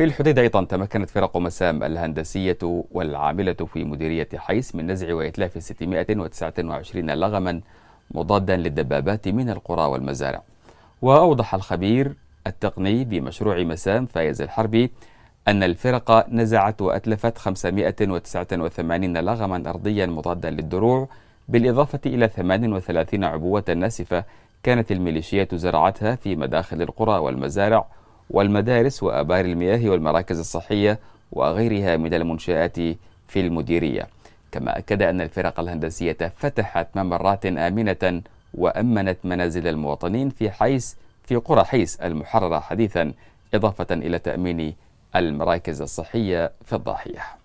في الحديد أيضا تمكنت فرق مسام الهندسية والعاملة في مديرية حيس من نزع وإتلاف 629 لغما مضادا للدبابات من القرى والمزارع وأوضح الخبير التقني بمشروع مسام فايز الحربي أن الفرق نزعت وأتلفت 589 لغما أرضيا مضادا للدروع بالإضافة إلى 38 عبوة ناسفة كانت الميليشيات زرعتها في مداخل القرى والمزارع والمدارس وأبار المياه والمراكز الصحية وغيرها من المنشآت في المديرية كما أكد أن الفرق الهندسية فتحت ممرات آمنة وأمنت منازل المواطنين في حيس في قرى حيس المحررة حديثا إضافة إلى تأمين المراكز الصحية في الضاحية